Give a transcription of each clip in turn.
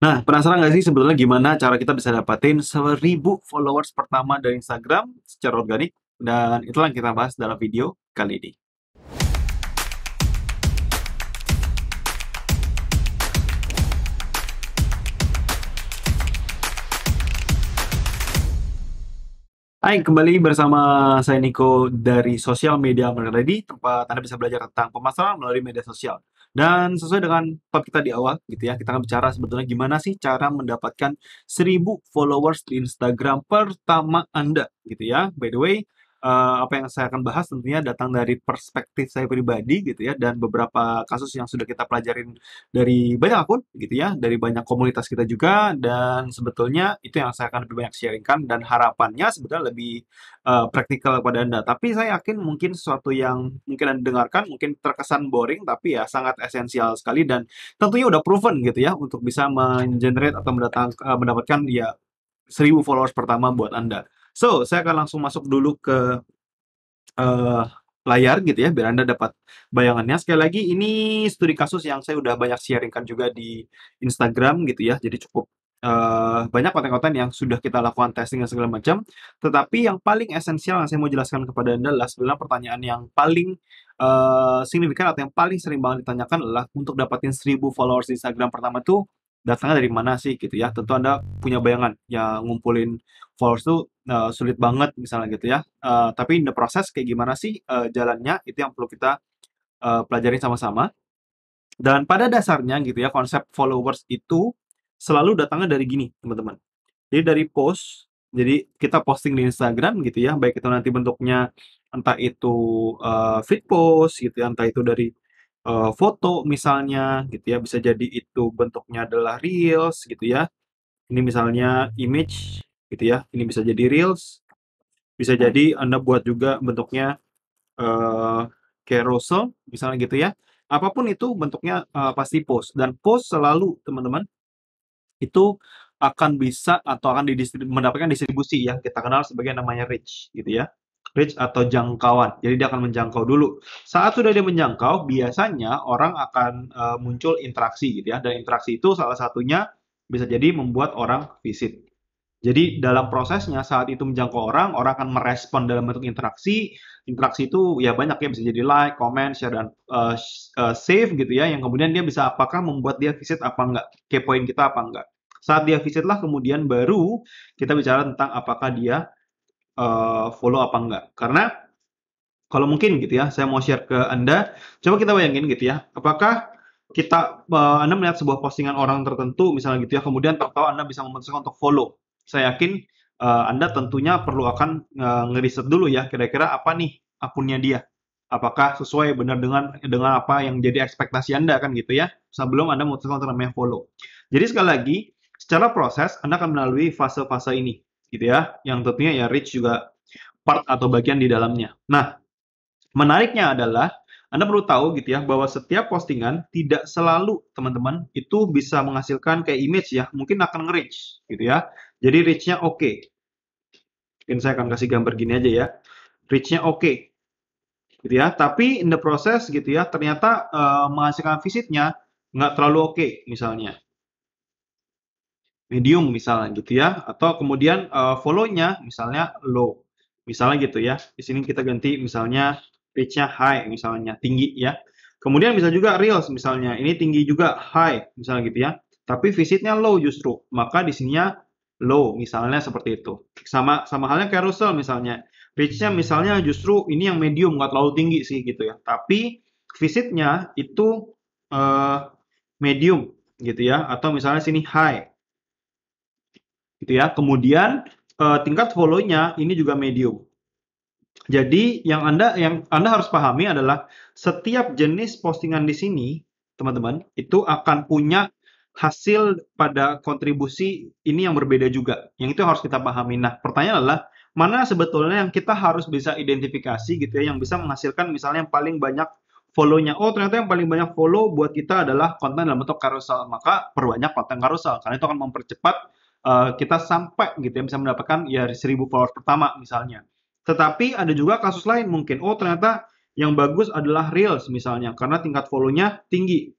Nah, penasaran nggak sih sebetulnya gimana cara kita bisa dapatin 1000 followers pertama dari Instagram secara organik? Dan itulah yang kita bahas dalam video kali ini. Hai, kembali bersama saya Niko dari Social Media Marketing Ready, tempat Anda bisa belajar tentang pemasaran melalui media sosial. Dan sesuai dengan topik kita di awal gitu ya, kita akan bicara sebetulnya gimana sih cara mendapatkan 1000 followers di Instagram pertama Anda gitu ya. By the way, uh, apa yang saya akan bahas tentunya datang dari perspektif saya pribadi gitu ya dan beberapa kasus yang sudah kita pelajarin dari banyak akun gitu ya dari banyak komunitas kita juga dan sebetulnya itu yang saya akan lebih banyak sharingkan dan harapannya sebetulnya lebih uh, praktikal kepada anda tapi saya yakin mungkin sesuatu yang mungkin anda dengarkan mungkin terkesan boring tapi ya sangat esensial sekali dan tentunya udah proven gitu ya untuk bisa mengenerate atau mendatang uh, mendapatkan ya seribu followers pertama buat anda So, saya akan langsung masuk dulu ke uh, layar gitu ya, biar Anda dapat bayangannya. Sekali lagi, ini studi kasus yang saya udah banyak sharingkan juga di Instagram gitu ya, jadi cukup uh, banyak konten-konten yang sudah kita lakukan testing dan segala macam. Tetapi yang paling esensial yang saya mau jelaskan kepada Anda adalah sebenarnya pertanyaan yang paling uh, signifikan atau yang paling sering banget ditanyakan adalah untuk dapatin 1000 followers di Instagram pertama itu datangnya dari mana sih gitu ya. Tentu Anda punya bayangan ya ngumpulin followers tuh eh, sulit banget misalnya gitu ya. Uh, tapi in the proses kayak gimana sih uh, jalannya itu yang perlu kita uh, pelajari sama-sama. Dan pada dasarnya gitu ya konsep followers itu selalu datangnya dari gini, teman-teman. Jadi dari post, jadi kita posting di Instagram gitu ya, baik itu nanti bentuknya entah itu uh, feed post gitu ya, entah itu dari uh, foto misalnya gitu ya, bisa jadi itu bentuknya adalah reels gitu ya. Ini misalnya image gitu ya, ini bisa jadi reels, bisa jadi Anda buat juga bentuknya, uh, carousel misalnya gitu ya. Apapun itu bentuknya, uh, pasti post dan post selalu teman-teman, itu akan bisa atau akan mendapatkan distribusi yang kita kenal sebagai namanya reach gitu ya reach atau jangkauan. Jadi dia akan menjangkau dulu. Saat sudah dia menjangkau, biasanya orang akan uh, muncul interaksi gitu ya. Dan interaksi itu salah satunya bisa jadi membuat orang visit. Jadi dalam prosesnya saat itu menjangkau orang, orang akan merespon dalam bentuk interaksi. Interaksi itu ya banyak ya bisa jadi like, comment, share dan uh, uh, save gitu ya. Yang kemudian dia bisa apakah membuat dia visit apa enggak, kepoin kita apa enggak. Saat dia visit lah kemudian baru kita bicara tentang apakah dia uh, follow apa enggak. Karena kalau mungkin gitu ya, saya mau share ke Anda, coba kita bayangin gitu ya, apakah kita uh, Anda melihat sebuah postingan orang tertentu misalnya gitu ya, kemudian tahu Anda bisa memutuskan untuk follow. Saya yakin uh, Anda tentunya perlu akan uh, ngeriset dulu ya kira-kira apa nih akunnya dia. Apakah sesuai benar dengan dengan apa yang jadi ekspektasi Anda kan gitu ya sebelum Anda memutuskan untuk namanya follow. Jadi sekali lagi, secara proses Anda akan melalui fase-fase ini gitu ya, yang tentunya ya rich juga part atau bagian di dalamnya. Nah, menariknya adalah anda perlu tahu gitu ya bahwa setiap postingan tidak selalu teman-teman itu bisa menghasilkan kayak image ya mungkin akan reach gitu ya jadi reachnya oke okay. mungkin saya akan kasih gambar gini aja ya reachnya oke okay. gitu ya tapi in the process gitu ya ternyata uh, menghasilkan visitnya nggak terlalu oke okay, misalnya medium misalnya gitu ya atau kemudian uh, follow-nya misalnya low misalnya gitu ya di sini kita ganti misalnya page-nya high misalnya tinggi ya kemudian bisa juga reels misalnya ini tinggi juga high misalnya gitu ya tapi visitnya low justru maka di sininya low misalnya seperti itu sama sama halnya carousel misalnya page-nya misalnya justru ini yang medium nggak terlalu tinggi sih gitu ya tapi visitnya itu uh, medium gitu ya atau misalnya sini high gitu ya. Kemudian uh, tingkat follow-nya ini juga medium. Jadi yang Anda yang Anda harus pahami adalah setiap jenis postingan di sini, teman-teman, itu akan punya hasil pada kontribusi ini yang berbeda juga. Yang itu harus kita pahami. Nah, pertanyaan adalah mana sebetulnya yang kita harus bisa identifikasi gitu ya yang bisa menghasilkan misalnya yang paling banyak follow-nya. Oh, ternyata yang paling banyak follow buat kita adalah konten dalam bentuk karusel. Maka perbanyak konten karusel karena itu akan mempercepat Eh, kita sampai gitu ya bisa mendapatkan ya 1000 followers pertama misalnya. Tetapi ada juga kasus lain mungkin oh ternyata yang bagus adalah reels misalnya karena tingkat follow-nya tinggi.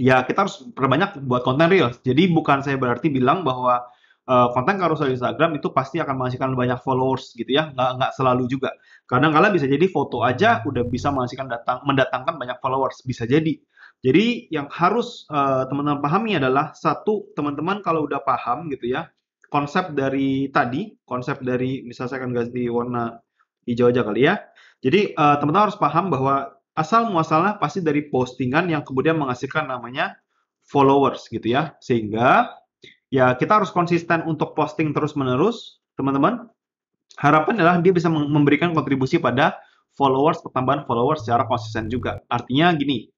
Ya kita harus perbanyak buat konten reels. Jadi bukan saya berarti bilang bahwa uh, konten karusel Instagram itu pasti akan menghasilkan banyak followers gitu ya nggak nggak selalu juga kadang kadang bisa jadi foto aja udah bisa menghasilkan datang mendatangkan banyak followers bisa jadi jadi yang harus teman eh, teman-teman pahami adalah satu teman-teman kalau udah paham gitu ya konsep dari tadi konsep dari misalnya saya akan ganti warna hijau aja kali ya. Jadi teman eh, teman-teman harus paham bahwa asal muasalnya pasti dari postingan yang kemudian menghasilkan namanya followers gitu ya. Sehingga ya kita harus konsisten untuk posting terus-menerus, teman-teman. Harapan adalah dia bisa memberikan kontribusi pada followers, pertambahan followers secara konsisten juga. Artinya gini,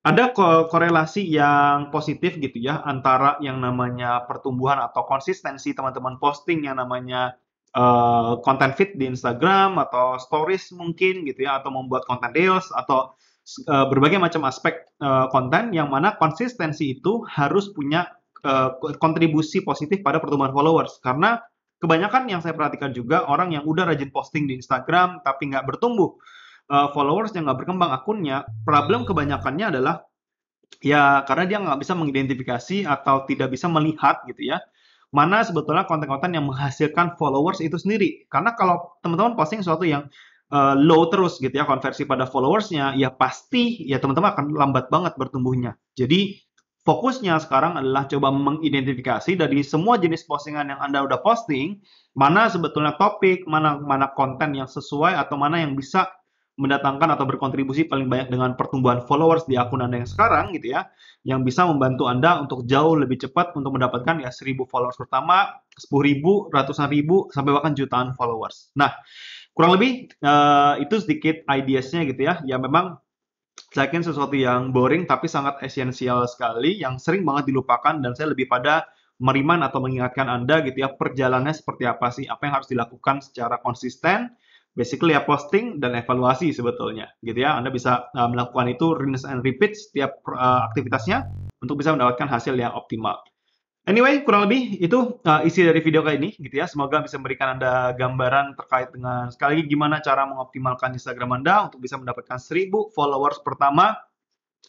ada korelasi yang positif gitu ya antara yang namanya pertumbuhan atau konsistensi teman-teman posting yang namanya uh, eh, konten feed di Instagram atau stories mungkin gitu ya atau membuat konten reels atau uh, berbagai macam aspek uh, konten yang mana konsistensi itu harus punya uh, kontribusi positif pada pertumbuhan followers karena kebanyakan yang saya perhatikan juga orang yang udah rajin posting di Instagram tapi nggak bertumbuh uh, followers yang nggak berkembang akunnya, problem kebanyakannya adalah ya karena dia nggak bisa mengidentifikasi atau tidak bisa melihat gitu ya mana sebetulnya konten-konten yang menghasilkan followers itu sendiri. Karena kalau teman-teman posting sesuatu yang uh, low terus gitu ya konversi pada followersnya, ya pasti ya teman-teman akan lambat banget bertumbuhnya. Jadi fokusnya sekarang adalah coba mengidentifikasi dari semua jenis postingan yang Anda udah posting, mana sebetulnya topik, mana mana konten yang sesuai atau mana yang bisa mendatangkan atau berkontribusi paling banyak dengan pertumbuhan followers di akun Anda yang sekarang gitu ya, yang bisa membantu Anda untuk jauh lebih cepat untuk mendapatkan ya 1000 followers pertama, ribu, ratusan ribu, sampai bahkan jutaan followers. Nah, kurang lebih uh, itu sedikit ideasnya gitu ya, ya memang saya yakin sesuatu yang boring tapi sangat esensial sekali, yang sering banget dilupakan dan saya lebih pada meriman atau mengingatkan Anda gitu ya, perjalanannya seperti apa sih, apa yang harus dilakukan secara konsisten, basically ya posting dan evaluasi sebetulnya gitu ya Anda bisa uh, melakukan itu rinse and repeat setiap uh, aktivitasnya untuk bisa mendapatkan hasil yang optimal anyway kurang lebih itu uh, isi dari video kali ini gitu ya semoga bisa memberikan Anda gambaran terkait dengan sekali lagi gimana cara mengoptimalkan Instagram Anda untuk bisa mendapatkan 1000 followers pertama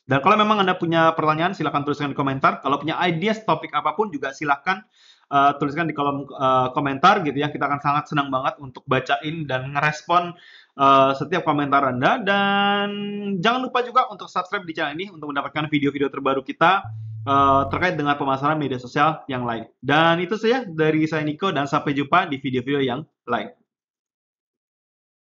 dan kalau memang Anda punya pertanyaan silahkan tuliskan di komentar kalau punya ideas topik apapun juga silahkan uh, tuliskan di kolom uh, komentar gitu ya. Kita akan sangat senang banget untuk bacain dan ngerespon uh, setiap komentar Anda dan jangan lupa juga untuk subscribe di channel ini untuk mendapatkan video-video terbaru kita uh, terkait dengan pemasaran media sosial yang lain. Dan itu saja dari saya Niko dan sampai jumpa di video-video yang lain.